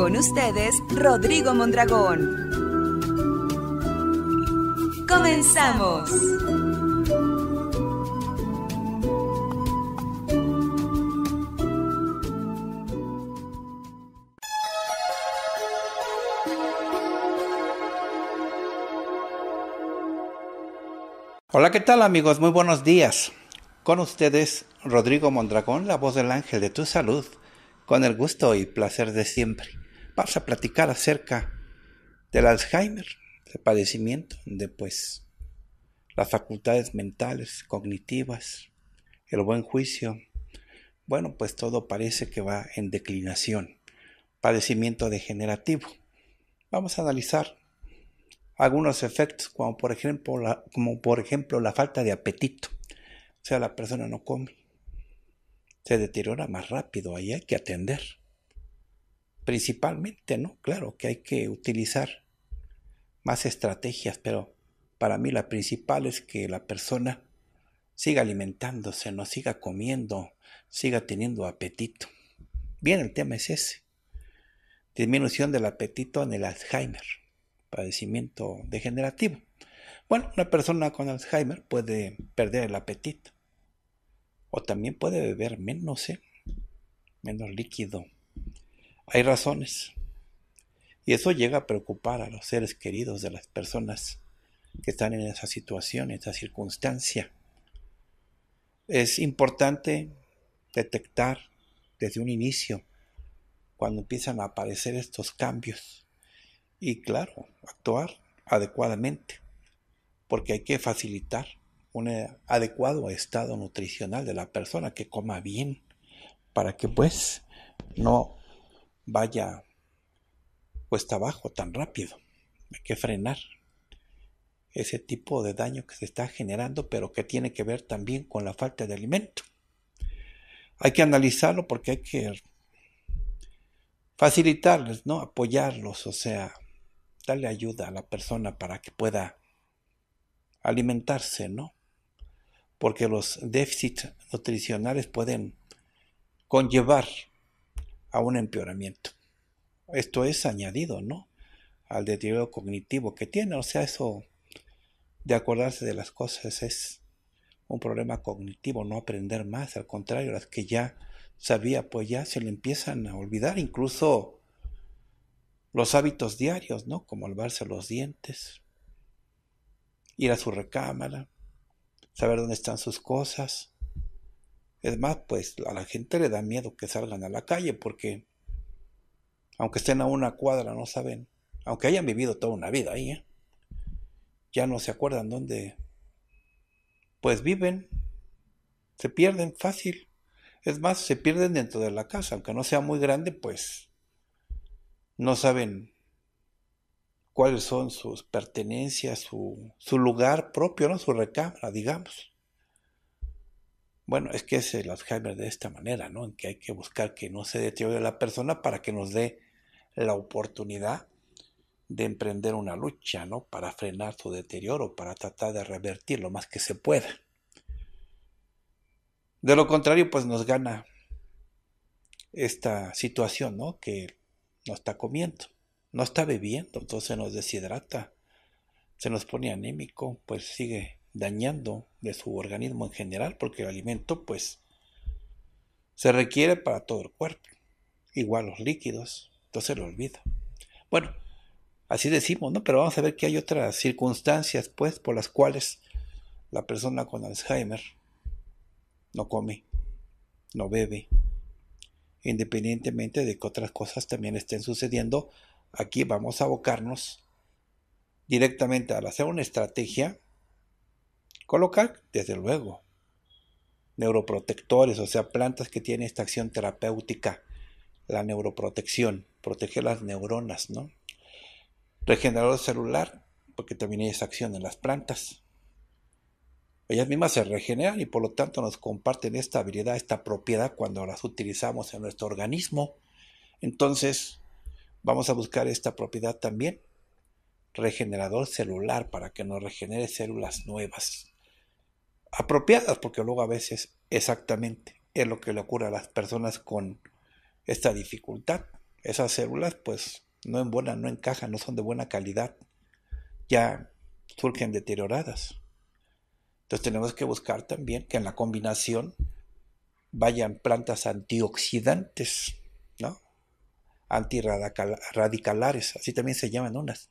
Con ustedes, Rodrigo Mondragón. Comenzamos. Hola, ¿qué tal amigos? Muy buenos días. Con ustedes, Rodrigo Mondragón, la voz del ángel de tu salud, con el gusto y placer de siempre vamos a platicar acerca del Alzheimer, el padecimiento de pues las facultades mentales, cognitivas, el buen juicio, bueno, pues todo parece que va en declinación, padecimiento degenerativo. Vamos a analizar algunos efectos, como por ejemplo la, como por ejemplo la falta de apetito. O sea, la persona no come, se deteriora más rápido, ahí hay que atender principalmente, ¿no? Claro que hay que utilizar más estrategias, pero para mí la principal es que la persona siga alimentándose, no siga comiendo, siga teniendo apetito. Bien, el tema es ese. Disminución del apetito en el Alzheimer, padecimiento degenerativo. Bueno, una persona con Alzheimer puede perder el apetito. O también puede beber menos, ¿eh? menos líquido hay razones. Y eso llega a preocupar a los seres queridos de las personas que están en esa situación, en esa circunstancia. Es importante detectar desde un inicio cuando empiezan a aparecer estos cambios y claro, actuar adecuadamente, porque hay que facilitar un adecuado estado nutricional de la persona que coma bien para que pues no vaya cuesta abajo tan rápido. Hay que frenar ese tipo de daño que se está generando, pero que tiene que ver también con la falta de alimento. Hay que analizarlo porque hay que facilitarles, ¿no? Apoyarlos, o sea, darle ayuda a la persona para que pueda alimentarse, ¿no? Porque los déficits nutricionales pueden conllevar a un empeoramiento. Esto es añadido, ¿no? Al deterioro cognitivo que tiene. O sea, eso de acordarse de las cosas es un problema cognitivo, no aprender más. Al contrario, las que ya sabía, pues ya se le empiezan a olvidar. Incluso los hábitos diarios, ¿no? Como lavarse los dientes, ir a su recámara, saber dónde están sus cosas es más, pues a la gente le da miedo que salgan a la calle porque, aunque estén a una cuadra, no saben, aunque hayan vivido toda una vida ahí, ¿eh? ya no se acuerdan dónde, pues viven, se pierden fácil. Es más, se pierden dentro de la casa, aunque no sea muy grande, pues no saben cuáles son sus pertenencias, su, su lugar propio, ¿no? su recámara, digamos. Bueno, es que es el Alzheimer de esta manera, ¿no? En que hay que buscar que no se deteriore la persona para que nos dé la oportunidad de emprender una lucha, ¿no? Para frenar su deterioro, para tratar de revertir lo más que se pueda. De lo contrario, pues nos gana esta situación, ¿no? Que no está comiendo, no está bebiendo, entonces nos deshidrata, se nos pone anémico, pues sigue dañando de su organismo en general, porque el alimento pues se requiere para todo el cuerpo. Igual los líquidos, entonces lo olvida. Bueno, así decimos, ¿no? Pero vamos a ver que hay otras circunstancias pues por las cuales la persona con Alzheimer no come, no bebe, independientemente de que otras cosas también estén sucediendo, aquí vamos a abocarnos directamente al hacer una estrategia Colocar, desde luego, neuroprotectores, o sea, plantas que tienen esta acción terapéutica, la neuroprotección, proteger las neuronas, ¿no? Regenerador celular, porque también hay esa acción en las plantas. Ellas mismas se regeneran y por lo tanto nos comparten esta habilidad, esta propiedad cuando las utilizamos en nuestro organismo. Entonces, vamos a buscar esta propiedad también. Regenerador celular para que nos regenere células nuevas apropiadas, porque luego a veces exactamente es lo que le ocurre a las personas con esta dificultad. Esas células pues no en buena, no encajan, no son de buena calidad, ya surgen deterioradas. Entonces tenemos que buscar también que en la combinación vayan plantas antioxidantes, ¿no? Antirradicalares, así también se llaman unas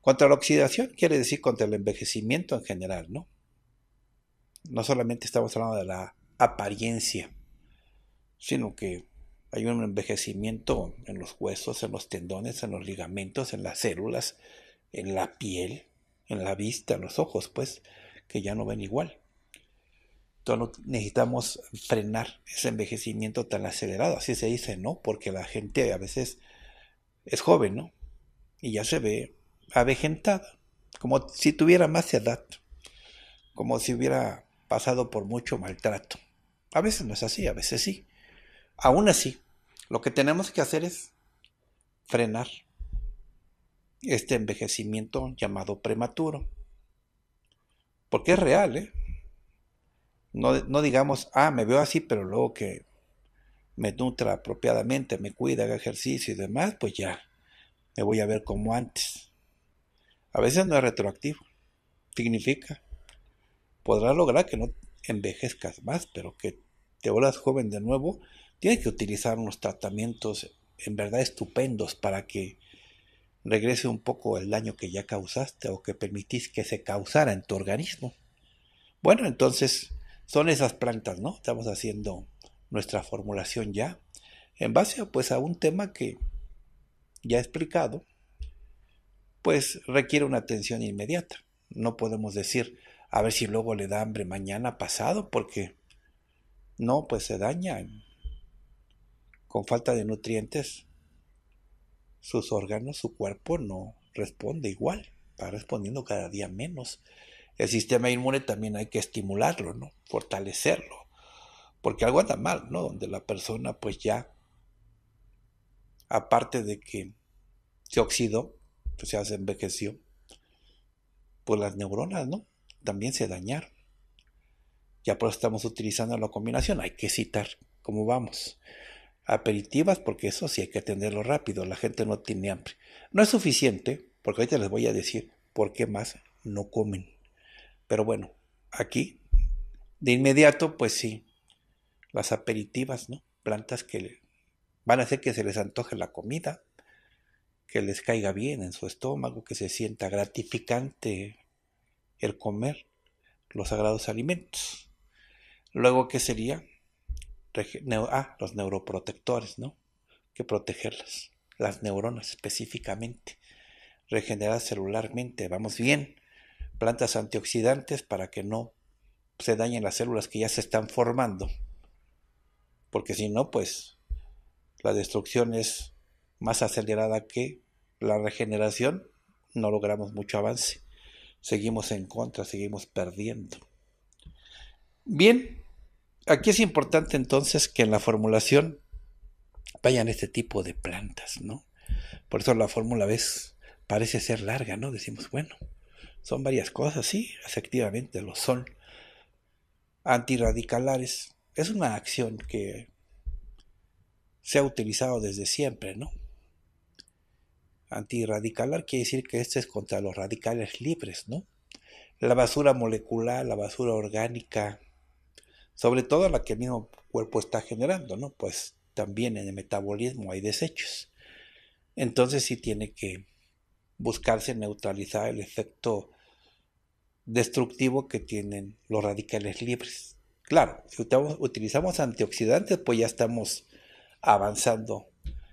contra la oxidación quiere decir contra el envejecimiento en general, ¿no? No solamente estamos hablando de la apariencia, sino que hay un envejecimiento en los huesos, en los tendones, en los ligamentos, en las células, en la piel, en la vista, en los ojos, pues, que ya no ven igual. Entonces necesitamos frenar ese envejecimiento tan acelerado, así se dice, ¿no? Porque la gente a veces es joven, ¿no? Y ya se ve avejentada, como si tuviera más edad, como si hubiera pasado por mucho maltrato. A veces no es así, a veces sí. Aún así, lo que tenemos que hacer es frenar este envejecimiento llamado prematuro. Porque es real, ¿eh? No, no, digamos, ah, me veo así, pero luego que me nutra apropiadamente, me cuida, haga ejercicio y demás, pues ya me voy a ver como antes. A veces no es retroactivo. Significa, podrás lograr que no envejezcas más, pero que te vuelvas joven de nuevo, tienes que utilizar unos tratamientos en verdad estupendos para que regrese un poco el daño que ya causaste o que permitís que se causara en tu organismo. Bueno, entonces son esas plantas, ¿no? Estamos haciendo nuestra formulación ya en base pues a un tema que ya he explicado pues requiere una atención inmediata. No podemos decir, a ver si luego le da hambre mañana pasado, porque no, pues se daña con falta de nutrientes. Sus órganos, su cuerpo no responde igual, va respondiendo cada día menos. El sistema inmune también hay que estimularlo, ¿no? Fortalecerlo. Porque algo anda mal, ¿no? Donde la persona pues ya, aparte de que se oxidó, pues se envejeció, pues las neuronas, ¿no? También se dañaron. Ya por eso estamos utilizando la combinación. Hay que citar cómo vamos. Aperitivas, porque eso sí hay que atenderlo rápido. La gente no tiene hambre. No es suficiente, porque ahorita les voy a decir por qué más no comen. Pero bueno, aquí, de inmediato, pues sí, las aperitivas, ¿no? Plantas que van a hacer que se les antoje la comida que les caiga bien en su estómago, que se sienta gratificante el comer los sagrados alimentos. Luego, ¿qué sería? Ah, los neuroprotectores, ¿no? Que protegerlas, las neuronas específicamente, regenerar celularmente, vamos bien, plantas antioxidantes para que no se dañen las células que ya se están formando, porque si no, pues la destrucción es más acelerada que la regeneración, no logramos mucho avance. Seguimos en contra, seguimos perdiendo. Bien, aquí es importante entonces que en la formulación vayan este tipo de plantas, ¿no? Por eso la fórmula ves parece ser larga, ¿no? Decimos, bueno, son varias cosas, sí, efectivamente lo son. Antirradicalares es una acción que se ha utilizado desde siempre, ¿no? antirradicalar quiere decir que este es contra los radicales libres, ¿no? La basura molecular, la basura orgánica, sobre todo la que el mismo cuerpo está generando, ¿no? Pues también en el metabolismo hay desechos. Entonces sí tiene que buscarse neutralizar el efecto destructivo que tienen los radicales libres. Claro, si utilizamos antioxidantes, pues ya estamos avanzando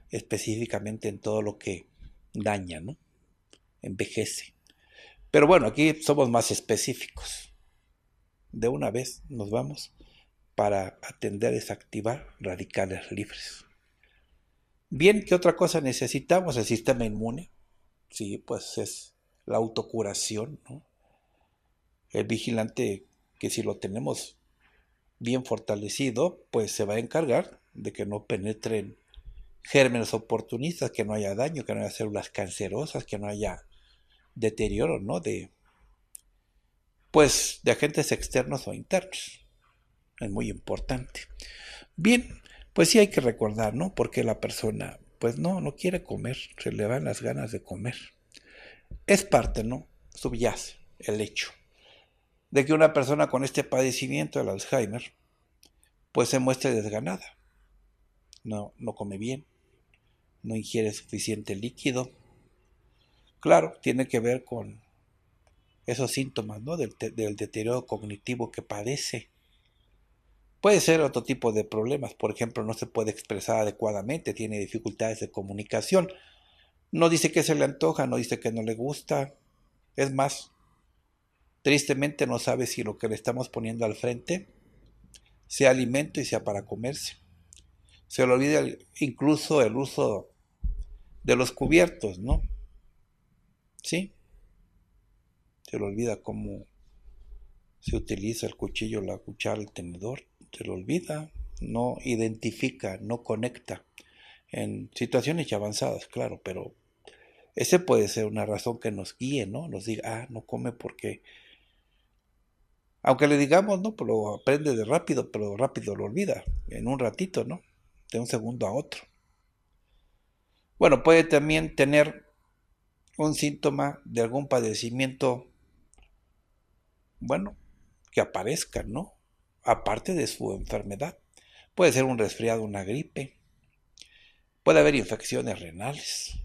específicamente en todo lo que daña, ¿no? Envejece. Pero bueno, aquí somos más específicos. De una vez nos vamos para atender, desactivar radicales libres. Bien, ¿qué otra cosa necesitamos? El sistema inmune. Sí, pues es la autocuración, ¿no? El vigilante que si lo tenemos bien fortalecido, pues se va a encargar de que no penetren gérmenes oportunistas, que no haya daño, que no haya células cancerosas, que no haya deterioro, ¿no? De, pues, de agentes externos o internos. Es muy importante. Bien, pues sí hay que recordar, ¿no? Porque la persona, pues no, no quiere comer, se le van las ganas de comer. Es parte, ¿no? Subyace el hecho de que una persona con este padecimiento del Alzheimer, pues se muestre desganada. No, no come bien, no ingiere suficiente líquido. Claro, tiene que ver con esos síntomas ¿no? del, del deterioro cognitivo que padece. Puede ser otro tipo de problemas, por ejemplo, no se puede expresar adecuadamente, tiene dificultades de comunicación, no dice que se le antoja, no dice que no le gusta, es más, tristemente no sabe si lo que le estamos poniendo al frente sea alimento y sea para comerse se le olvida incluso el uso de los cubiertos, ¿no? ¿Sí? Se le olvida cómo se utiliza el cuchillo, la cuchara, el tenedor, se lo olvida, no identifica, no conecta en situaciones ya avanzadas, claro, pero ese puede ser una razón que nos guíe, ¿no? Nos diga, ah, no come porque aunque le digamos, no, Pero pues aprende de rápido, pero rápido lo olvida, en un ratito, ¿no? de un segundo a otro. Bueno, puede también tener un síntoma de algún padecimiento, bueno, que aparezca, ¿no? Aparte de su enfermedad. Puede ser un resfriado, una gripe. Puede haber infecciones renales.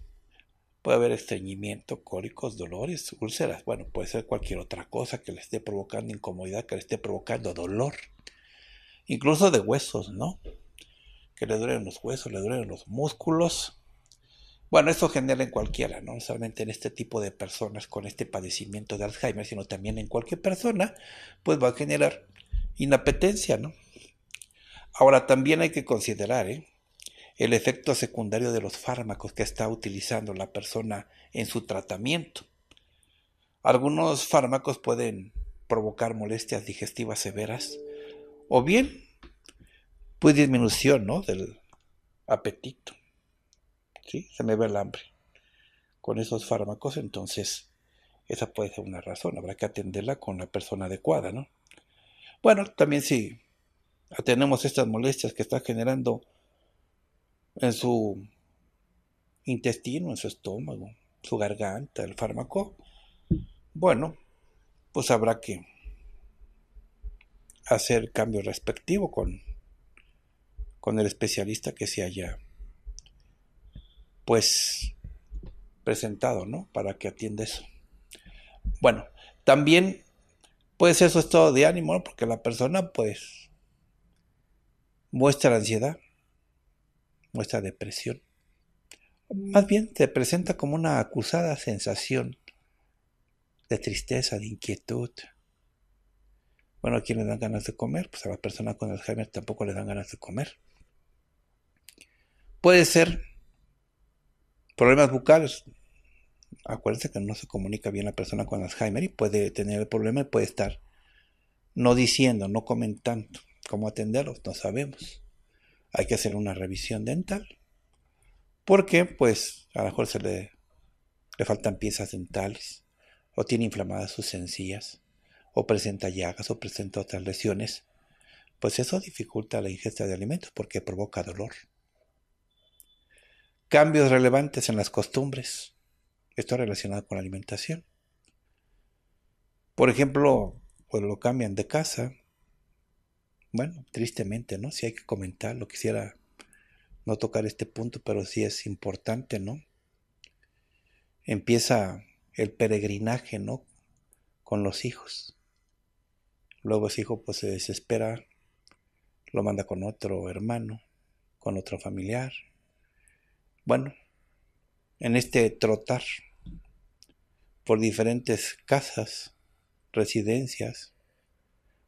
Puede haber estreñimiento, cólicos, dolores, úlceras. Bueno, puede ser cualquier otra cosa que le esté provocando incomodidad, que le esté provocando dolor. Incluso de huesos, ¿no? le duelen los huesos, le duelen los músculos. Bueno, eso genera en cualquiera, no solamente en este tipo de personas con este padecimiento de Alzheimer, sino también en cualquier persona, pues va a generar inapetencia, ¿no? Ahora, también hay que considerar ¿eh? el efecto secundario de los fármacos que está utilizando la persona en su tratamiento. Algunos fármacos pueden provocar molestias digestivas severas o bien pues disminución, ¿no? Del apetito. ¿Sí? Se me ve el hambre. Con esos fármacos, entonces, esa puede ser una razón. Habrá que atenderla con la persona adecuada, ¿no? Bueno, también si tenemos estas molestias que está generando en su intestino, en su estómago, su garganta, el fármaco, bueno, pues habrá que hacer cambio respectivo con con el especialista que se haya, pues, presentado, ¿no? Para que atienda eso. Bueno, también, pues eso es todo de ánimo, ¿no? Porque la persona, pues, muestra ansiedad, muestra depresión. Más bien, se presenta como una acusada sensación de tristeza, de inquietud. Bueno, ¿a quién le dan ganas de comer? Pues a la persona con Alzheimer tampoco le dan ganas de comer. Puede ser problemas bucales. Acuérdense que no se comunica bien la persona con Alzheimer y puede tener el problema y puede estar no diciendo, no comentando cómo atenderlos, no sabemos. Hay que hacer una revisión dental. Porque, pues, a lo mejor se le, le faltan piezas dentales, o tiene inflamadas sus encías, o presenta llagas, o presenta otras lesiones. Pues eso dificulta la ingesta de alimentos porque provoca dolor cambios relevantes en las costumbres. Esto relacionado con la alimentación. Por ejemplo, pues lo cambian de casa. Bueno, tristemente, ¿no? Si hay que comentar, lo quisiera no tocar este punto, pero sí es importante, ¿no? Empieza el peregrinaje, ¿no? Con los hijos. Luego ese hijo pues se desespera, lo manda con otro hermano, con otro familiar, bueno, en este trotar por diferentes casas, residencias,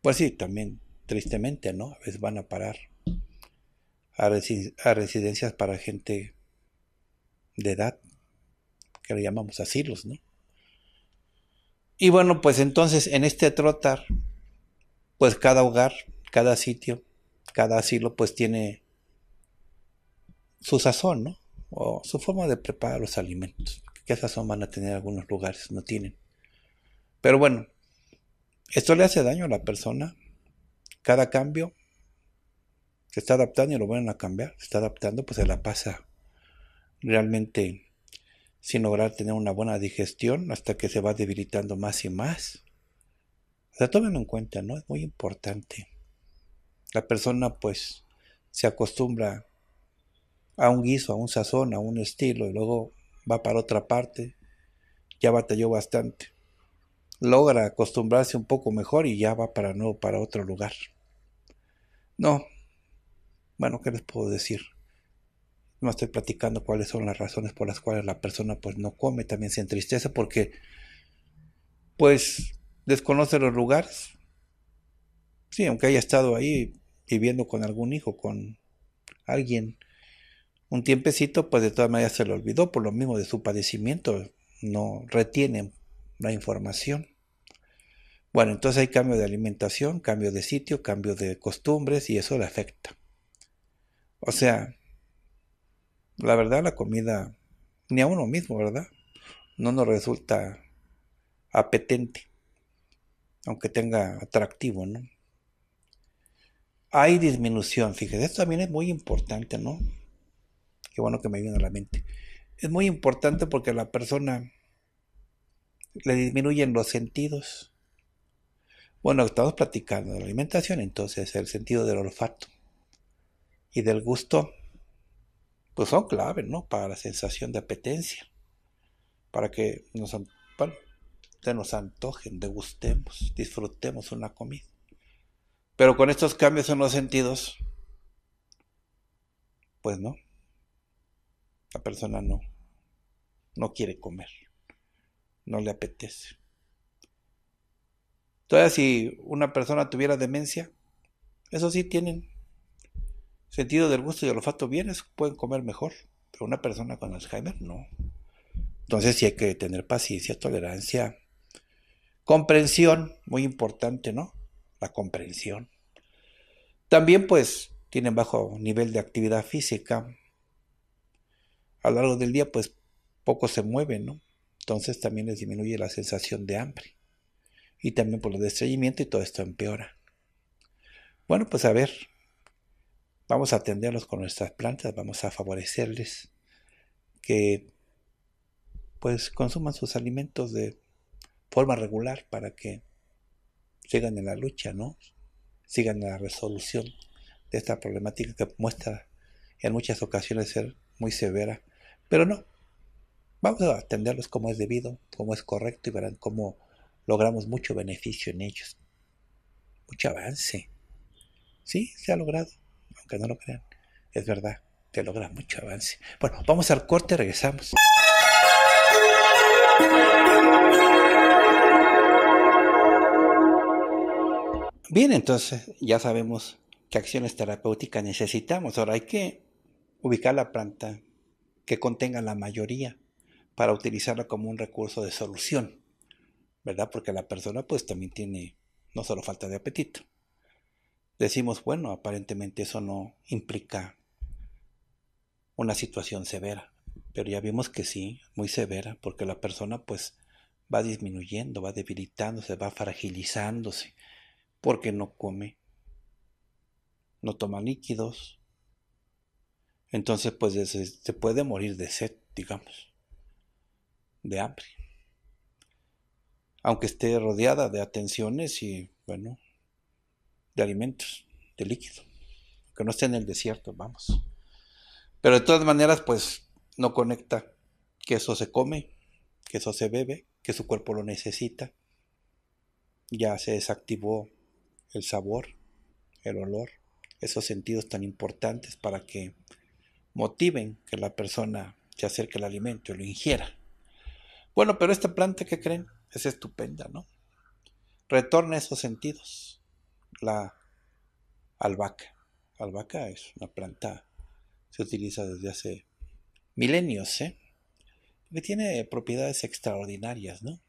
pues sí, también tristemente, ¿no? A veces van a parar a, residencias para gente de edad, que le llamamos asilos, ¿no? Y bueno, pues entonces en este trotar, pues cada hogar, cada sitio, cada asilo, pues tiene su sazón, ¿no? o su forma de preparar los alimentos. Que son van a tener algunos lugares, no tienen. Pero bueno, esto le hace daño a la persona. Cada cambio se está adaptando y lo van a cambiar. Se está adaptando, pues se la pasa realmente sin lograr tener una buena digestión hasta que se va debilitando más y más. O sea, en cuenta, ¿no? Es muy importante. La persona pues se acostumbra a un guiso, a un sazón, a un estilo, y luego va para otra parte, ya batalló bastante. Logra acostumbrarse un poco mejor y ya va para nuevo, para otro lugar. No, bueno, ¿qué les puedo decir? No estoy platicando cuáles son las razones por las cuales la persona pues no come, también se entristece porque pues desconoce los lugares. Sí, aunque haya estado ahí viviendo con algún hijo, con alguien, un tiempecito, pues de todas maneras se le olvidó por lo mismo de su padecimiento, no retiene la información. Bueno, entonces hay cambio de alimentación, cambio de sitio, cambio de costumbres y eso le afecta. O sea, la verdad la comida, ni a uno mismo, ¿verdad? No nos resulta apetente, aunque tenga atractivo, ¿no? Hay disminución, fíjese, esto también es muy importante, ¿no? Qué bueno que me viene a la mente. Es muy importante porque a la persona le disminuyen los sentidos. Bueno, estamos platicando de la alimentación, entonces el sentido del olfato y del gusto, pues son clave, ¿no? Para la sensación de apetencia, para que se nos antojen, degustemos, disfrutemos una comida. Pero con estos cambios en los sentidos, pues no, la persona no, no quiere comer, no le apetece. Todavía si una persona tuviera demencia, eso sí tienen sentido del gusto y del olfato bien, pueden comer mejor, pero una persona con Alzheimer no. Entonces sí hay que tener paciencia, tolerancia, comprensión, muy importante, ¿no? La comprensión. También pues tienen bajo nivel de actividad física, a lo largo del día, pues poco se mueve ¿no? Entonces también les disminuye la sensación de hambre. Y también por lo de y todo esto empeora. Bueno, pues a ver, vamos a atenderlos con nuestras plantas, vamos a favorecerles que pues consuman sus alimentos de forma regular para que sigan en la lucha, ¿no? Sigan en la resolución de esta problemática que muestra en muchas ocasiones ser muy severa pero no. Vamos a atenderlos como es debido, como es correcto y verán cómo logramos mucho beneficio en ellos. Mucho avance. Sí, se ha logrado, aunque no lo crean. Es verdad, se logra mucho avance. Bueno, vamos al corte, regresamos. Bien, entonces ya sabemos qué acciones terapéuticas necesitamos. Ahora hay que ubicar la planta, que contenga la mayoría para utilizarla como un recurso de solución, ¿verdad? Porque la persona pues también tiene no solo falta de apetito. Decimos, bueno, aparentemente eso no implica una situación severa, pero ya vimos que sí, muy severa, porque la persona pues va disminuyendo, va debilitándose, va fragilizándose, porque no come, no toma líquidos, entonces pues se, puede morir de sed, digamos, de hambre. Aunque esté rodeada de atenciones y, bueno, de alimentos, de líquido. Que no esté en el desierto, vamos. Pero de todas maneras, pues no conecta que eso se come, que eso se bebe, que su cuerpo lo necesita. Ya se desactivó el sabor, el olor, esos sentidos tan importantes para que motiven que la persona se acerque al alimento y lo ingiera. Bueno, pero esta planta, ¿qué creen? Es estupenda, ¿no? Retorna esos sentidos. La albahaca. Albahaca es una planta, se utiliza desde hace milenios, ¿eh? Que tiene propiedades extraordinarias, ¿no?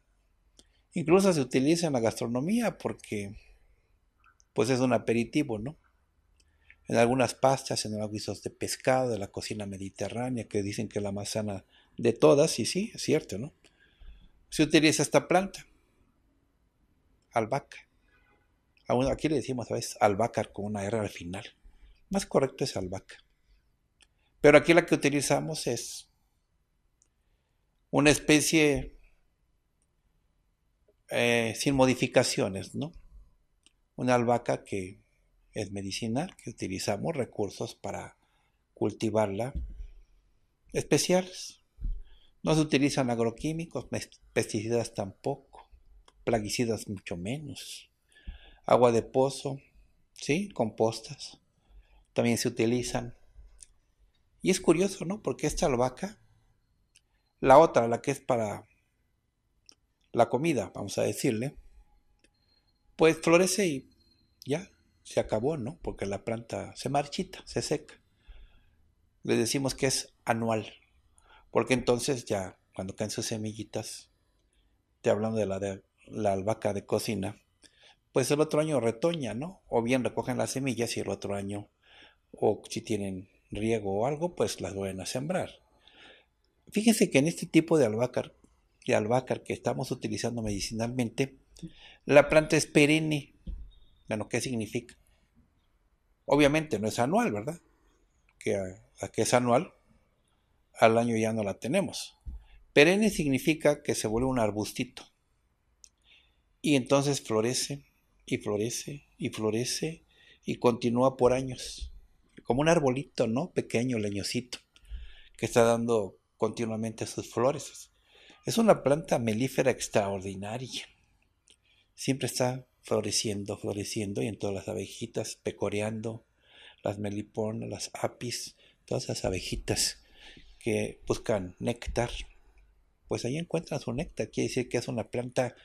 Incluso se utiliza en la gastronomía porque, pues es un aperitivo, ¿no? en algunas pastas, en los guisos de pescado de la cocina mediterránea, que dicen que es la más sana de todas, y sí, es cierto, ¿no? Se utiliza esta planta, albahaca. Aquí le decimos a veces albahaca con una R al final. Más correcto es albahaca. Pero aquí la que utilizamos es una especie eh, sin modificaciones, ¿no? Una albahaca que es medicinal, que utilizamos recursos para cultivarla especiales. No se utilizan agroquímicos, pesticidas tampoco, plaguicidas mucho menos. Agua de pozo, ¿sí? Compostas. También se utilizan. Y es curioso, ¿no? Porque esta albahaca, la otra, la que es para la comida, vamos a decirle, pues florece y ya, se acabó, ¿no? Porque la planta se marchita, se seca. Le decimos que es anual, porque entonces ya cuando caen sus semillitas, te hablando de la, de la albahaca de cocina, pues el otro año retoña, ¿no? O bien recogen las semillas y el otro año, o si tienen riego o algo, pues las vuelven a sembrar. Fíjense que en este tipo de albahaca, de albahaca que estamos utilizando medicinalmente, la planta es perenne, bueno, ¿qué significa? Obviamente no es anual, ¿verdad? Que que es anual, al año ya no la tenemos. Perenne significa que se vuelve un arbustito. Y entonces florece y florece y florece y continúa por años. Como un arbolito, ¿no? Pequeño, leñosito, que está dando continuamente sus flores. Es una planta melífera extraordinaria. Siempre está floreciendo, floreciendo, y en todas las abejitas, pecoreando, las meliponas, las apis, todas las abejitas que buscan néctar, pues ahí encuentran su néctar. Quiere decir que es una planta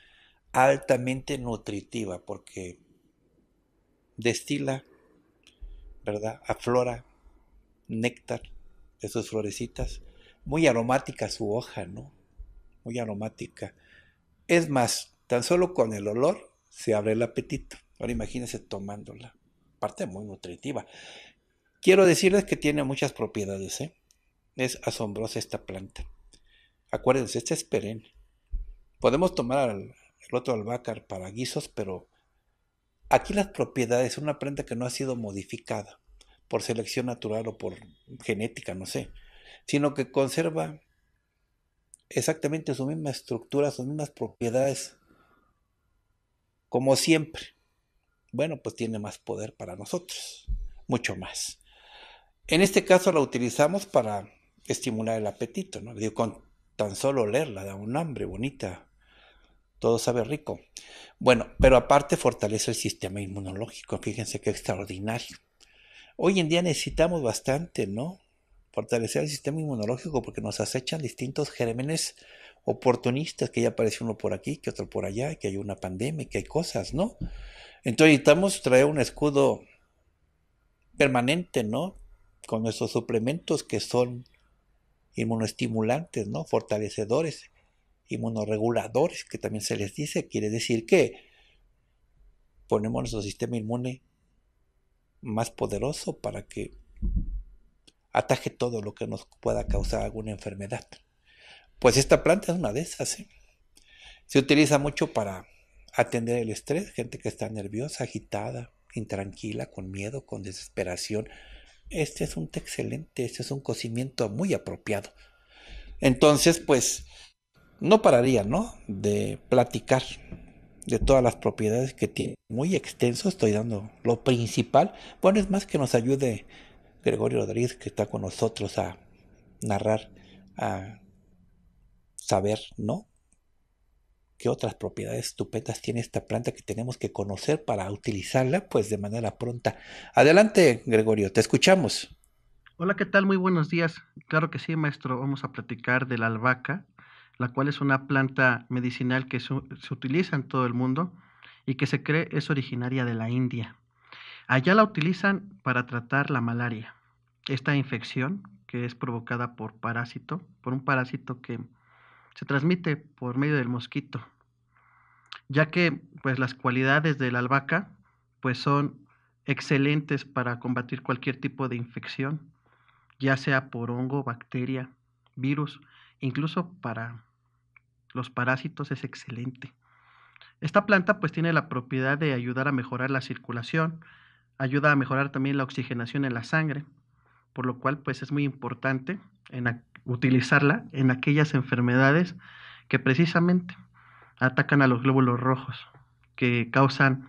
altamente nutritiva porque destila, ¿verdad? Aflora néctar de sus florecitas. Muy aromática su hoja, ¿no? Muy aromática. Es más, tan solo con el olor se abre el apetito. Ahora imagínense tomándola. Parte muy nutritiva. Quiero decirles que tiene muchas propiedades. ¿eh? Es asombrosa esta planta. Acuérdense, esta es perenne. Podemos tomar el otro albácar para guisos, pero aquí las propiedades, una planta que no ha sido modificada por selección natural o por genética, no sé, sino que conserva exactamente su misma estructura, sus mismas propiedades como siempre, bueno, pues tiene más poder para nosotros, mucho más. En este caso la utilizamos para estimular el apetito, ¿no? Digo, con tan solo leerla da un hambre bonita, todo sabe rico. Bueno, pero aparte fortalece el sistema inmunológico, fíjense qué extraordinario. Hoy en día necesitamos bastante, ¿no? Fortalecer el sistema inmunológico porque nos acechan distintos gérmenes oportunistas, que ya aparece uno por aquí, que otro por allá, que hay una pandemia, que hay cosas, ¿no? Entonces necesitamos traer un escudo permanente, ¿no? Con nuestros suplementos que son inmunoestimulantes, ¿no? Fortalecedores, inmunoreguladores, que también se les dice, quiere decir que ponemos nuestro sistema inmune más poderoso para que ataje todo lo que nos pueda causar alguna enfermedad. Pues esta planta es una de esas. ¿eh? Se utiliza mucho para atender el estrés, gente que está nerviosa, agitada, intranquila, con miedo, con desesperación. Este es un té excelente, este es un cocimiento muy apropiado. Entonces, pues, no pararía, ¿no? De platicar de todas las propiedades que tiene. Muy extenso, estoy dando lo principal. Bueno, es más que nos ayude Gregorio Rodríguez, que está con nosotros a narrar, a saber, ¿no? ¿Qué otras propiedades estupendas tiene esta planta que tenemos que conocer para utilizarla pues de manera pronta? Adelante, Gregorio, te escuchamos. Hola, ¿qué tal? Muy buenos días. Claro que sí, maestro. Vamos a platicar de la albahaca, la cual es una planta medicinal que se utiliza en todo el mundo y que se cree es originaria de la India. Allá la utilizan para tratar la malaria, esta infección que es provocada por parásito, por un parásito que se transmite por medio del mosquito, ya que pues las cualidades de la albahaca pues son excelentes para combatir cualquier tipo de infección, ya sea por hongo, bacteria, virus, incluso para los parásitos es excelente. Esta planta pues tiene la propiedad de ayudar a mejorar la circulación, ayuda a mejorar también la oxigenación en la sangre, por lo cual pues es muy importante en, utilizarla en aquellas enfermedades que precisamente atacan a los glóbulos rojos, que causan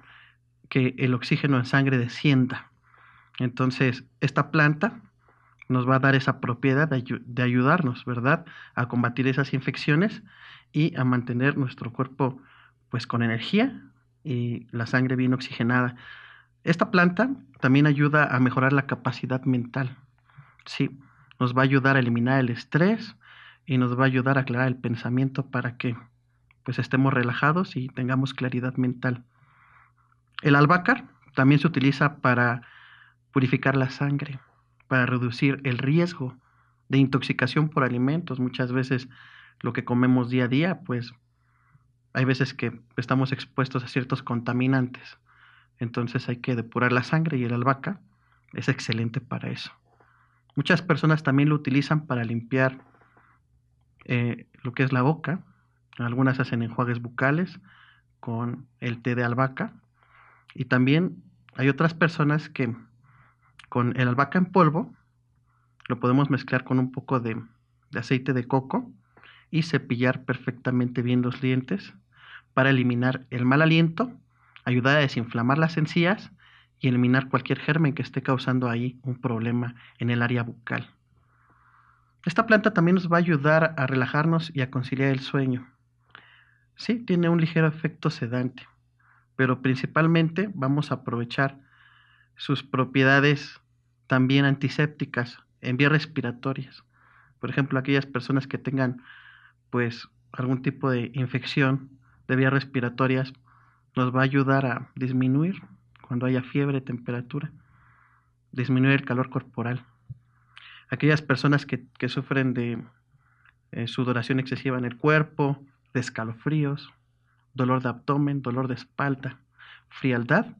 que el oxígeno en sangre descienda. Entonces, esta planta nos va a dar esa propiedad de, ayudarnos, ¿verdad?, a combatir esas infecciones y a mantener nuestro cuerpo pues con energía y la sangre bien oxigenada. Esta planta también ayuda a mejorar la capacidad mental. Sí, nos va a ayudar a eliminar el estrés y nos va a ayudar a aclarar el pensamiento para que pues estemos relajados y tengamos claridad mental. El albácar también se utiliza para purificar la sangre, para reducir el riesgo de intoxicación por alimentos. Muchas veces lo que comemos día a día, pues hay veces que estamos expuestos a ciertos contaminantes. Entonces hay que depurar la sangre y el albahaca es excelente para eso. Muchas personas también lo utilizan para limpiar eh, lo que es la boca. Algunas hacen enjuagues bucales con el té de albahaca. Y también hay otras personas que con el albahaca en polvo lo podemos mezclar con un poco de, de aceite de coco y cepillar perfectamente bien los dientes para eliminar el mal aliento, ayudar a desinflamar las encías y eliminar cualquier germen que esté causando ahí un problema en el área bucal. Esta planta también nos va a ayudar a relajarnos y a conciliar el sueño. Sí, tiene un ligero efecto sedante, pero principalmente vamos a aprovechar sus propiedades también antisépticas en vías respiratorias. Por ejemplo, aquellas personas que tengan pues algún tipo de infección de vías respiratorias nos va a ayudar a disminuir cuando haya fiebre, temperatura, disminuye el calor corporal. Aquellas personas que, sufren de eh, sudoración excesiva en el cuerpo, de escalofríos, dolor de abdomen, dolor de espalda, frialdad,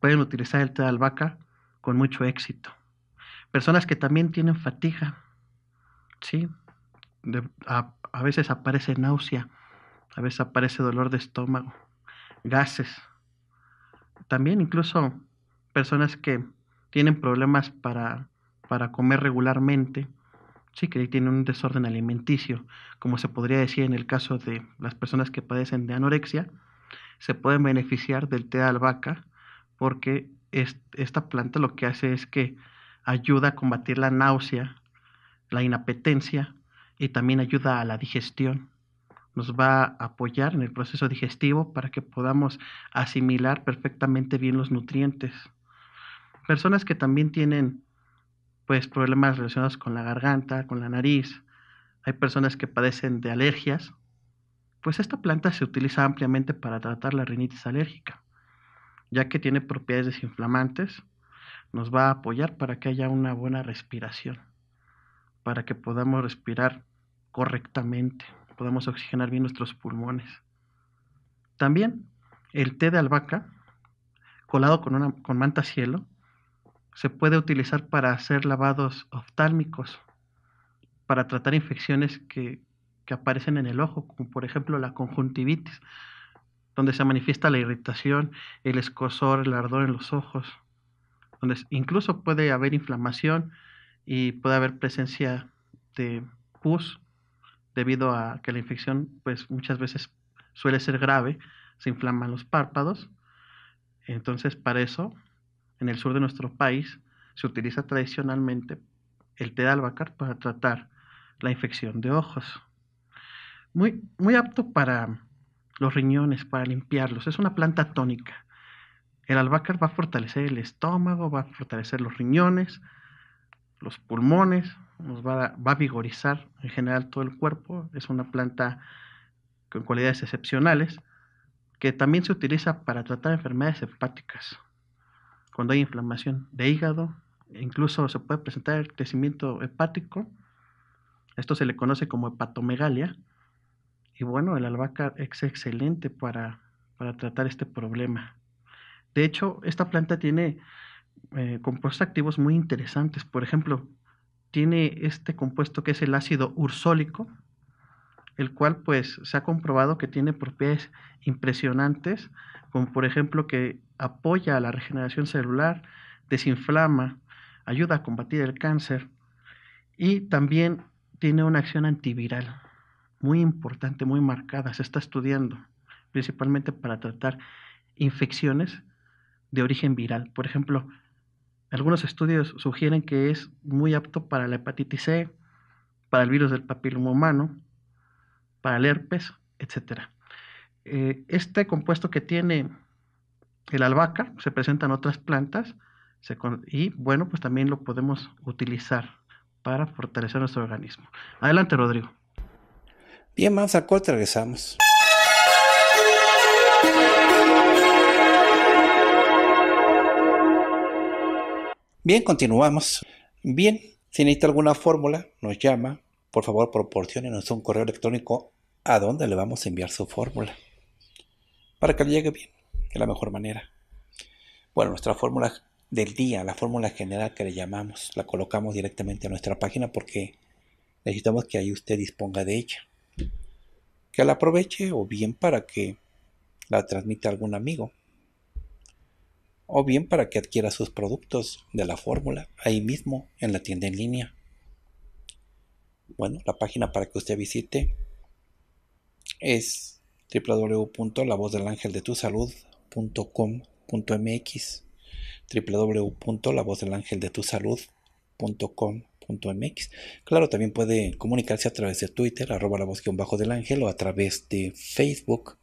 pueden utilizar el té de albahaca con mucho éxito. Personas que también tienen fatiga, ¿sí? a veces aparece náusea, a veces aparece dolor de estómago, gases, también incluso personas que tienen problemas para, para comer regularmente, sí que tienen un desorden alimenticio, como se podría decir en el caso de las personas que padecen de anorexia, se pueden beneficiar del té de albahaca porque esta planta lo que hace es que ayuda a combatir la náusea, la inapetencia y también ayuda a la digestión nos va a apoyar en el proceso digestivo para que podamos asimilar perfectamente bien los nutrientes. Personas que también tienen pues problemas relacionados con la garganta, con la nariz, hay personas que padecen de alergias, pues esta planta se utiliza ampliamente para tratar la rinitis alérgica, ya que tiene propiedades desinflamantes, nos va a apoyar para que haya una buena respiración, para que podamos respirar correctamente podemos oxigenar bien nuestros pulmones. También el té de albahaca, colado con, una, con manta cielo, se puede utilizar para hacer lavados oftálmicos, para tratar infecciones que, que aparecen en el ojo, como por ejemplo la conjuntivitis, donde se manifiesta la irritación, el escosor, el ardor en los ojos, donde incluso puede haber inflamación y puede haber presencia de pus debido a que la infección pues muchas veces suele ser grave, se inflaman los párpados. Entonces, para eso, en el sur de nuestro país se utiliza tradicionalmente el té de albahaca para tratar la infección de ojos. Muy, muy apto para los riñones, para limpiarlos. Es una planta tónica. El albahaca va a fortalecer el estómago, va a fortalecer los riñones, los pulmones, nos va a, vigorizar en general todo el cuerpo. Es una planta con cualidades excepcionales que también se utiliza para tratar enfermedades hepáticas, cuando hay inflamación de hígado, e incluso se puede presentar el crecimiento hepático. Esto se le conoce como hepatomegalia. Y bueno, el albahaca es excelente para, para tratar este problema. De hecho, esta planta tiene eh, compuestos activos muy interesantes. Por ejemplo, tiene este compuesto que es el ácido ursólico, el cual pues se ha comprobado que tiene propiedades impresionantes, como por ejemplo que apoya la regeneración celular, desinflama, ayuda a combatir el cáncer y también tiene una acción antiviral muy importante, muy marcada, se está estudiando, principalmente para tratar infecciones de origen viral. Por ejemplo, algunos estudios sugieren que es muy apto para la hepatitis C, para el virus del papiloma humano, para el herpes, etc. Eh, este compuesto que tiene el albahaca se presenta en otras plantas y bueno, pues también lo podemos utilizar para fortalecer nuestro organismo. Adelante, Rodrigo. Bien, vamos a corte, regresamos. Bien, continuamos. Bien, si necesita alguna fórmula, nos llama. Por favor, proporcionenos un correo electrónico a donde le vamos a enviar su fórmula. Para que le llegue bien, de la mejor manera. Bueno, nuestra fórmula del día, la fórmula general que le llamamos, la colocamos directamente a nuestra página porque necesitamos que ahí usted disponga de ella. Que la aproveche o bien para que la transmita algún amigo o bien para que adquiera sus productos de la fórmula ahí mismo en la tienda en línea. Bueno, la página para que usted visite es www.lavozdelangeldetusalud.com.mx www.lavozdelangeldetusalud.com.mx Claro, también puede comunicarse a través de Twitter, arroba la voz bajo del ángel o a través de Facebook,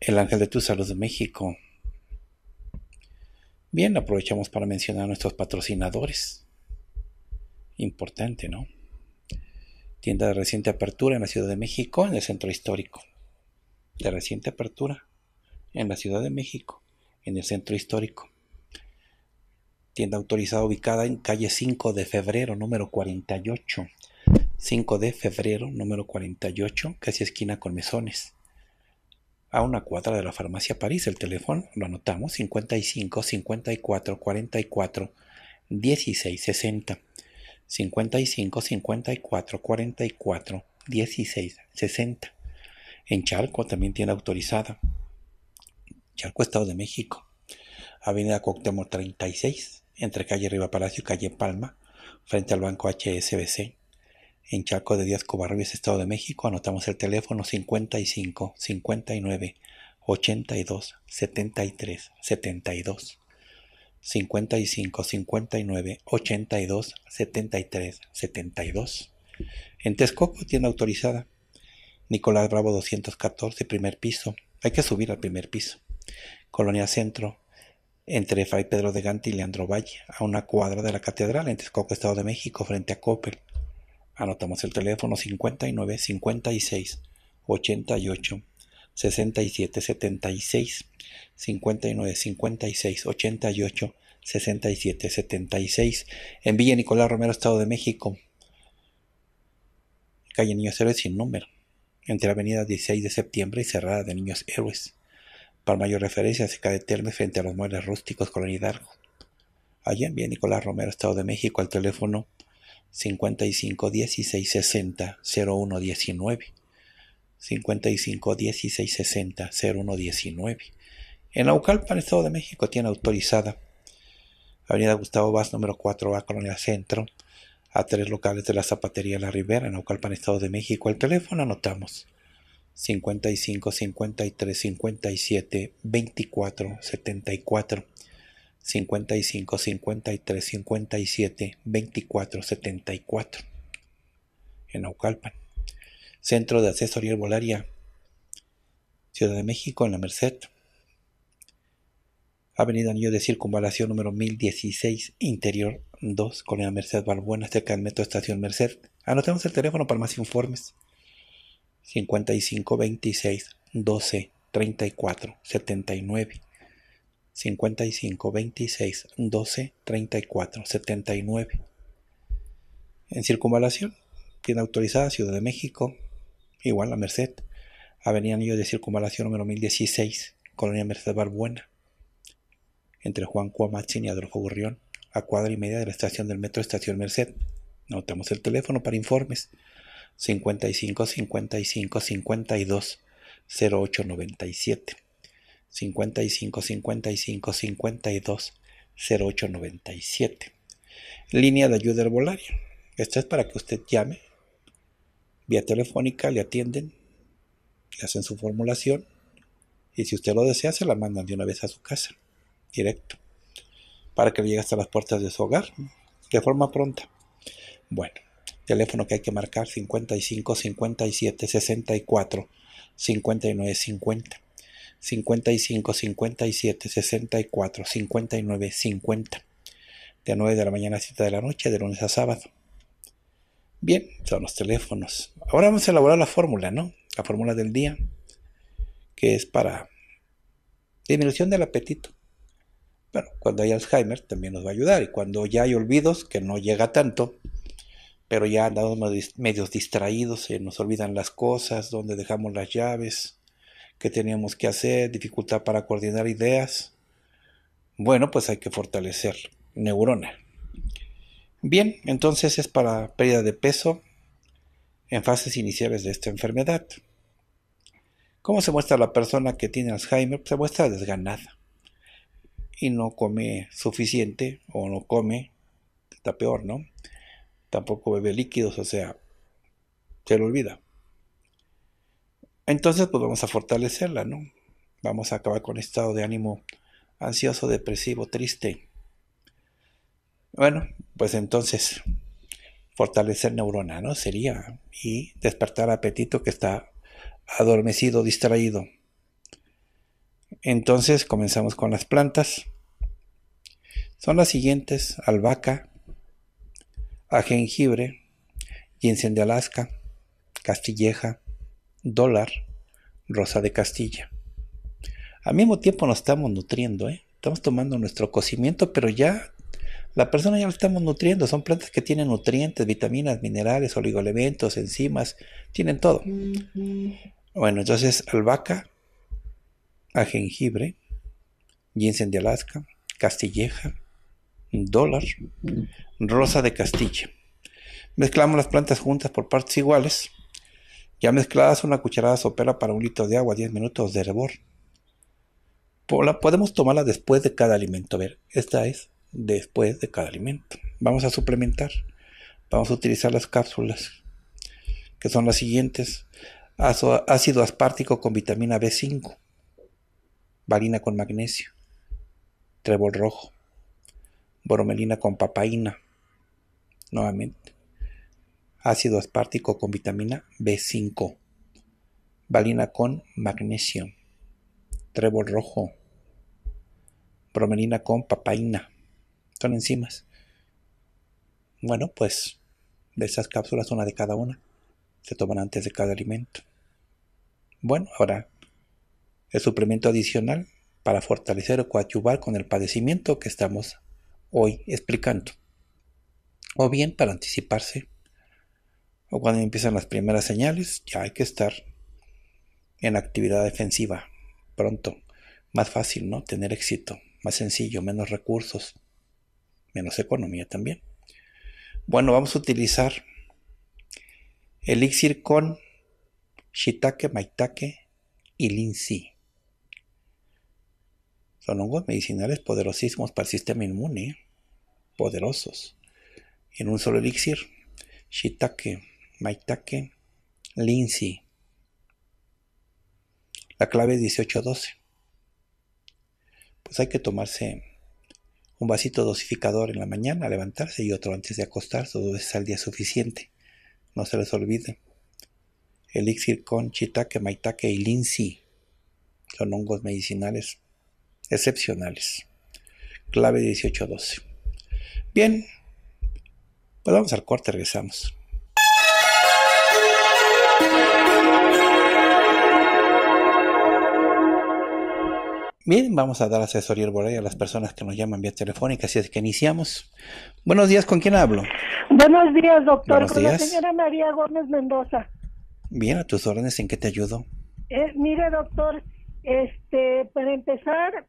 El Ángel de Tu Salud de México. Bien, aprovechamos para mencionar a nuestros patrocinadores. Importante, ¿no? Tienda de reciente apertura en la Ciudad de México, en el centro histórico. De reciente apertura en la Ciudad de México, en el centro histórico. Tienda autorizada ubicada en calle 5 de febrero, número 48. 5 de febrero, número 48, casi esquina con mesones a una cuadra de la farmacia París. El teléfono lo anotamos 55 54 44 16 60. 55 54 44 16 60. En Chalco también tiene autorizada. Chalco, Estado de México. Avenida Cuauhtémoc 36, entre calle Riva Palacio y calle Palma, frente al banco HSBC en Chaco de Díaz Covarrubias, Estado de México. Anotamos el teléfono 55 59 82 73 72. 55 59 82 73 72. En Texcoco, tienda autorizada. Nicolás Bravo 214, primer piso. Hay que subir al primer piso. Colonia Centro, entre Fray Pedro de Gante y Leandro Valle, a una cuadra de la Catedral en Texcoco, Estado de México, frente a Coppel. Anotamos el teléfono 59 56 88 67 76 59 56 88 67 76 en Villa Nicolás Romero, Estado de México. Calle Niños Héroes sin número. Entre avenida 16 de septiembre y cerrada de Niños Héroes. Para mayor referencia, se de Termes frente a los muebles rústicos el Hidalgo. Allá en Villa Nicolás Romero, Estado de México, al teléfono 55 16 60 01 19. 55 16 60 01 19. En aucalpan Estado de México, tiene autorizada Avenida Gustavo Vaz, número 4, a Colonia Centro, a tres locales de la Zapatería La Rivera en Aucalpan, Estado de México. El teléfono anotamos 55 53 57 24 74. 55, 53, 57, 24, 74 en Aucalpan. Centro de Asesoría Herbolaria, Ciudad de México, en la Merced. Avenida Anillo de Circunvalación número 1016, Interior 2, Colonia Merced Balbuena, cerca del Metro Estación Merced. Anotemos el teléfono para más informes. 55 26 12 34 79. 55, 26, 12, 34, 79. En circunvalación, tiene autorizada Ciudad de México, igual la Merced, Avenida Anillo de Circunvalación número 1016, Colonia Merced Barbuena, entre Juan Cuamachín y Adolfo Gurrión, a cuadra y media de la estación del metro Estación Merced. Notamos el teléfono para informes 55 55 52 0897. 55 55 52 08 97. Línea de ayuda herbolaria. Esto es para que usted llame vía telefónica, le atienden, le hacen su formulación y si usted lo desea se la mandan de una vez a su casa, directo, para que llegue hasta las puertas de su hogar de forma pronta. Bueno, teléfono que hay que marcar 55 57 64 59 50. 55, 57, 64, 59, 50. De 9 de la mañana a 7 de la noche, de lunes a sábado. Bien, son los teléfonos. Ahora vamos a elaborar la fórmula, ¿no? La fórmula del día, que es para disminución del apetito. Bueno, cuando hay Alzheimer también nos va a ayudar. Y cuando ya hay olvidos, que no llega tanto, pero ya andamos medios distraídos, nos olvidan las cosas, donde dejamos las llaves que teníamos que hacer, dificultad para coordinar ideas. Bueno, pues hay que fortalecer neurona. Bien, entonces es para pérdida de peso en fases iniciales de esta enfermedad. ¿Cómo se muestra la persona que tiene Alzheimer? Se muestra desganada y no come suficiente o no come, está peor, ¿no? Tampoco bebe líquidos, o sea, se le olvida. Entonces, pues vamos a fortalecerla, ¿no? Vamos a acabar con estado de ánimo ansioso, depresivo, triste. Bueno, pues entonces, fortalecer neurona, ¿no? Sería, y despertar apetito que está adormecido, distraído. Entonces, comenzamos con las plantas. Son las siguientes, albahaca, a jengibre, ginseng de Alaska, castilleja, dólar rosa de Castilla. Al mismo tiempo nos estamos nutriendo, ¿eh? estamos tomando nuestro cocimiento, pero ya la persona ya lo estamos nutriendo. Son plantas que tienen nutrientes, vitaminas, minerales, oligoelementos, enzimas, tienen todo. Bueno, entonces albahaca, a jengibre, ginseng de Alaska, castilleja, dólar, rosa de Castilla. Mezclamos las plantas juntas por partes iguales ya mezcladas una cucharada sopera para un litro de agua, 10 minutos de hervor. Podemos tomarla después de cada alimento. A ver, esta es después de cada alimento. Vamos a suplementar. Vamos a utilizar las cápsulas, que son las siguientes. Ácido aspartico con vitamina B5. Varina con magnesio. Trébol rojo. bromelina con papaína. Nuevamente ácido aspartico con vitamina B5, valina con magnesio, trébol rojo, bromelina con papaína. Son enzimas. Bueno, pues de esas cápsulas una de cada una se toman antes de cada alimento. Bueno, ahora el suplemento adicional para fortalecer o coadyuvar con el padecimiento que estamos hoy explicando. O bien para anticiparse o cuando empiezan las primeras señales, ya hay que estar en actividad defensiva pronto. Más fácil, ¿no? Tener éxito, más sencillo, menos recursos, menos economía también. Bueno, vamos a utilizar elixir con shiitake, maitake y linsi. Son hongos medicinales poderosísimos para el sistema inmune, ¿eh? poderosos. En un solo elixir, shiitake, Maitake, linsi, La clave es 1812. Pues hay que tomarse un vasito dosificador en la mañana, levantarse y otro antes de acostarse, dos veces al día suficiente. No se les olvide. Elixir con chitake, maitake y linsi son hongos medicinales excepcionales. Clave 1812. Bien, pues vamos al corte, regresamos. Bien, vamos a dar asesoría ahí a las personas que nos llaman vía telefónica, así es que iniciamos. Buenos días, ¿con quién hablo? Buenos días, doctor, con la señora María Gómez Mendoza. Bien, a tus órdenes, ¿en qué te ayudo? Eh, mire, doctor, este, para empezar,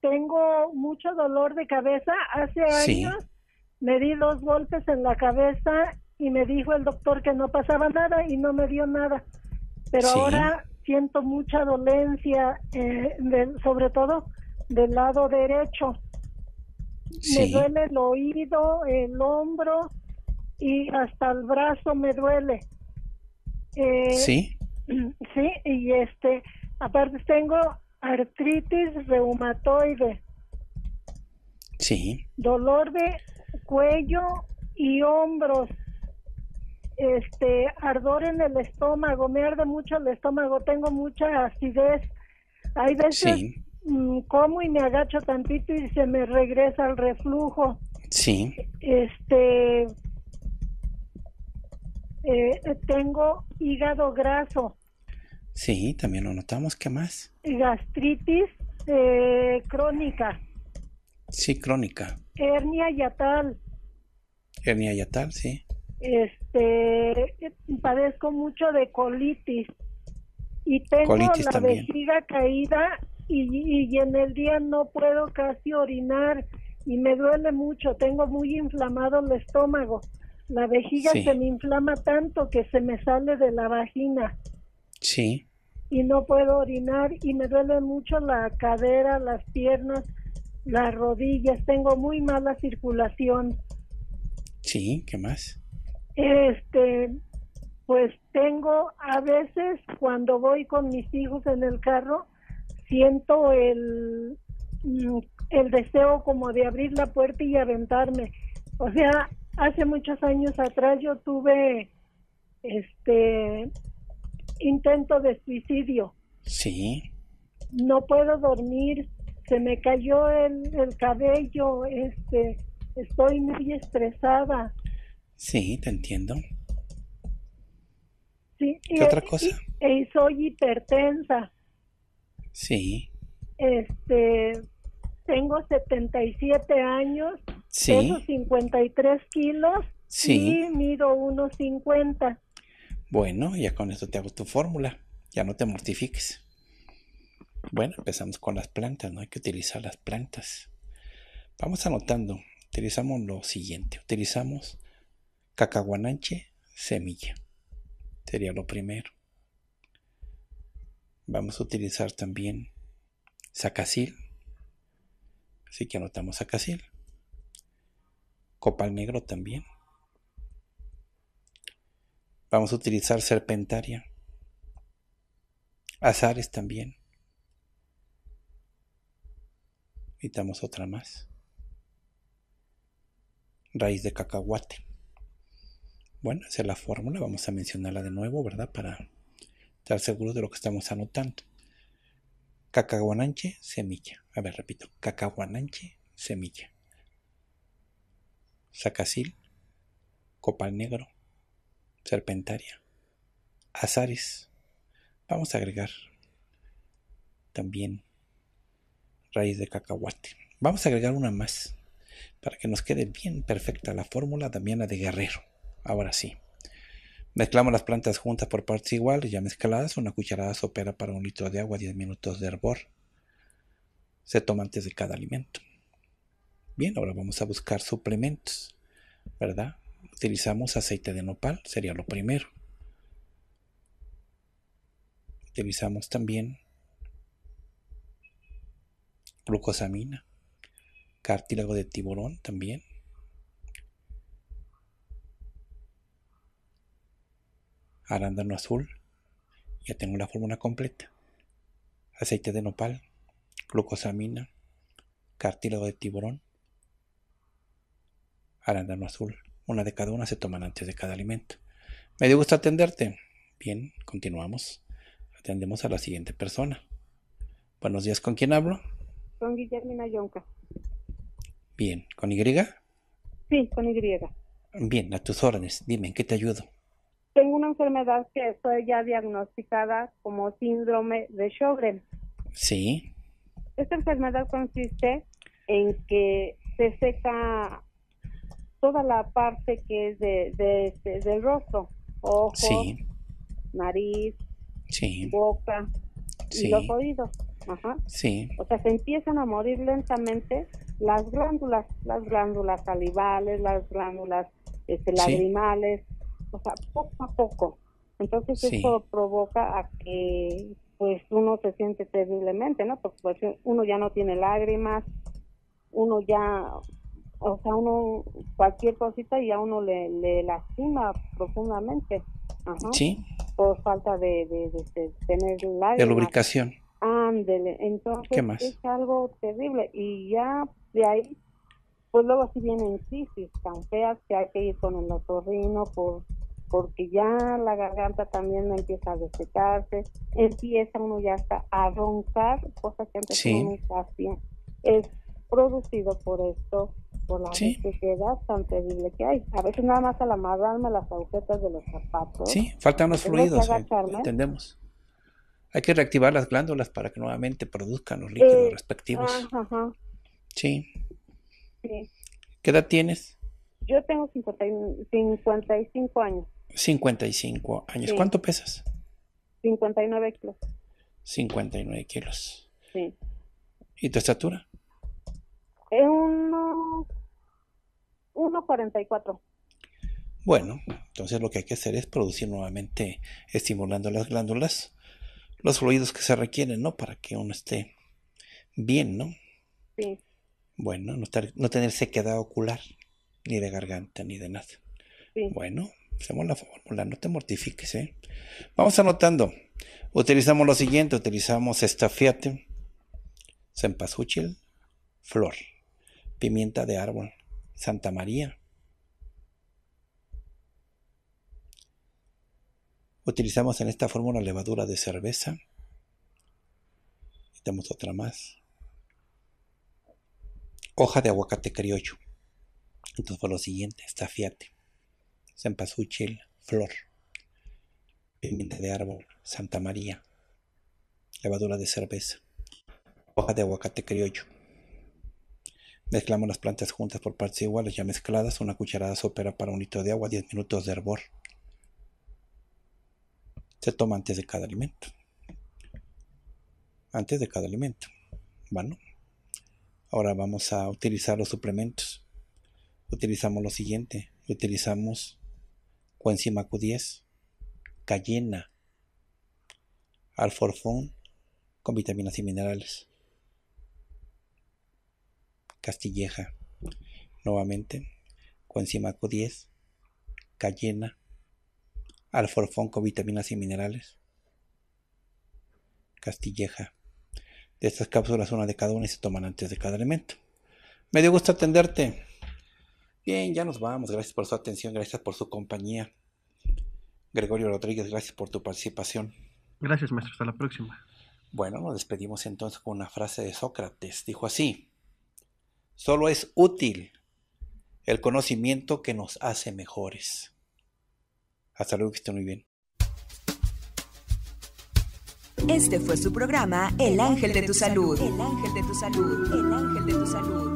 tengo mucho dolor de cabeza. Hace años me di dos golpes en la cabeza y me dijo el doctor que no pasaba nada y no me dio nada. Pero ahora siento mucha dolencia, eh, sobre todo del lado derecho. Me duele el oído, el hombro y hasta el brazo me duele. Eh, sí. Sí, y este, aparte tengo artritis reumatoide. Sí. Dolor de cuello y hombros este ardor en el estómago, me arde mucho el estómago, tengo mucha acidez. Hay veces mm, como y me agacho tantito y se me regresa el reflujo. Sí. Este eh, tengo hígado graso. Sí, también lo notamos. ¿Qué más? Gastritis eh, crónica. Sí, crónica. Hernia yatal. Hernia yatal, sí este padezco mucho de colitis y tengo la vejiga caída y, en el día no puedo casi orinar y me duele mucho, tengo muy inflamado el estómago. La vejiga se me inflama tanto que se me sale de la vagina. Sí. Y no puedo orinar y me duele mucho la cadera, las piernas, las rodillas, tengo muy mala circulación. Sí, ¿qué más? Este, pues tengo a veces cuando voy con mis hijos en el carro, siento el, mm, el deseo como de abrir la puerta y aventarme. O sea, hace muchos años atrás yo tuve este intento de suicidio. Sí. No puedo dormir, se me cayó el, el cabello, este, estoy muy estresada. Sí, te entiendo. ¿Qué y, eh, otra cosa? soy hipertensa. Sí. Este, tengo 77 años, sí. peso 53 kilos sí. y mido 1,50. Bueno, ya con esto te hago tu fórmula, ya no te mortifiques. Bueno, empezamos con las plantas, no hay que utilizar las plantas. Vamos anotando, utilizamos lo siguiente, utilizamos cacahuananche, semilla. Sería lo primero. Vamos a utilizar también sacacil. Así que anotamos sacacil. Copal negro también. Vamos a utilizar serpentaria. Azares también. Necesitamos otra más. Raíz de cacahuate. Bueno, esa es la fórmula, vamos a mencionarla de nuevo, ¿verdad? Para estar seguros de lo que estamos anotando. Cacahuananche, semilla. A ver, repito. Cacahuananche, semilla. Sacasil, copal negro, serpentaria, azares. Vamos a agregar también raíz de cacahuate. Vamos a agregar una más para que nos quede bien perfecta la fórmula también la de guerrero. Ahora sí. Mezclamos las plantas juntas por partes iguales, ya mezcladas. Una cucharada sopera para un litro de agua, 10 minutos de hervor. Se toma antes de cada alimento. Bien, ahora vamos a buscar suplementos, ¿verdad? Utilizamos aceite de nopal, sería lo primero. Utilizamos también glucosamina, cartílago de tiburón también, arándano azul. Ya tengo la fórmula completa. Aceite de nopal, glucosamina, cartílago de tiburón, arándano azul. Una de cada una se toman antes de cada alimento. Me dio gusto atenderte. Bien, continuamos. Atendemos a la siguiente persona. Buenos días, ¿con quién hablo? Con Guillermina Yonca. Bien, ¿con Y? Sí, con Y. Bien, a tus órdenes. Dime, ¿en qué te ayudo? tengo una enfermedad que fue ya diagnosticada como síndrome de Sjögren. Sí. Esta enfermedad consiste en que se seca toda la parte que es de, de, este, del rostro, ojo, nariz, boca y los oídos. Ajá. Sí. O sea, se empiezan a morir lentamente las glándulas, las glándulas salivales, las glándulas este, lagrimales, o sea, poco a poco. Entonces eso provoca a que pues uno se siente terriblemente, ¿no? Porque pues, uno ya no tiene lágrimas, uno ya, o sea, uno cualquier cosita ya uno le, le lastima profundamente. Ajá. Sí. Por falta de, de, tener lágrimas. De lubricación. Ándele, entonces es algo terrible y ya de ahí, pues luego si vienen crisis tan que hay que ir con el otorrino por porque ya la garganta también empieza a desecarse empieza uno ya hasta a roncar, cosa que antes no hacía. Es producido por esto, por la sí. tan terrible que hay. A veces nada más al amarrarme las agujetas de los zapatos. Sí, faltan los fluidos, entendemos. Hay que reactivar las glándulas para que nuevamente produzcan los líquidos eh, respectivos. Ajá, ajá. Sí. ¿Qué edad tienes? Yo tengo 55 años. 55 años. ¿Cuánto pesas? 59 kilos. 59 kilos. Sí. ¿Y tu estatura? Es eh, 1,44. Bueno, entonces lo que hay que hacer es producir nuevamente, estimulando las glándulas, los fluidos que se requieren, ¿no? Para que uno esté bien, ¿no? Sí. Bueno, no, estar, no tener sequedad ocular, ni de garganta, ni de nada. Sí. Bueno, Hacemos la fórmula, no te mortifiques. ¿eh? Vamos anotando. Utilizamos lo siguiente, utilizamos estafiate, cempasúchil, flor, pimienta de árbol, Santa María. Utilizamos en esta fórmula levadura de cerveza. Quitamos otra más. Hoja de aguacate criollo. Entonces fue lo siguiente, estafiate cempasúchil, flor, pimienta de árbol, Santa María, levadura de cerveza, hoja de aguacate criollo. Mezclamos las plantas juntas por partes iguales, ya mezcladas, una cucharada sopera para un litro de agua, 10 minutos de hervor. Se toma antes de cada alimento. Antes de cada alimento. Bueno, ahora vamos a utilizar los suplementos. Utilizamos lo siguiente, utilizamos Coenzima Q10, cayena, alforfón con vitaminas y minerales, castilleja, nuevamente, coenzima Q10, cayena, alforfón con vitaminas y minerales, castilleja. De estas cápsulas, una de cada una y se toman antes de cada alimento. Me dio gusto atenderte. Bien, ya nos vamos. Gracias por su atención, gracias por su compañía. Gregorio Rodríguez, gracias por tu participación. Gracias, maestro. Hasta la próxima. Bueno, nos despedimos entonces con una frase de Sócrates. Dijo así, solo es útil el conocimiento que nos hace mejores. Hasta luego, que estén muy bien. Este fue su programa El Ángel de tu Salud. El Ángel de tu Salud. El Ángel de tu Salud.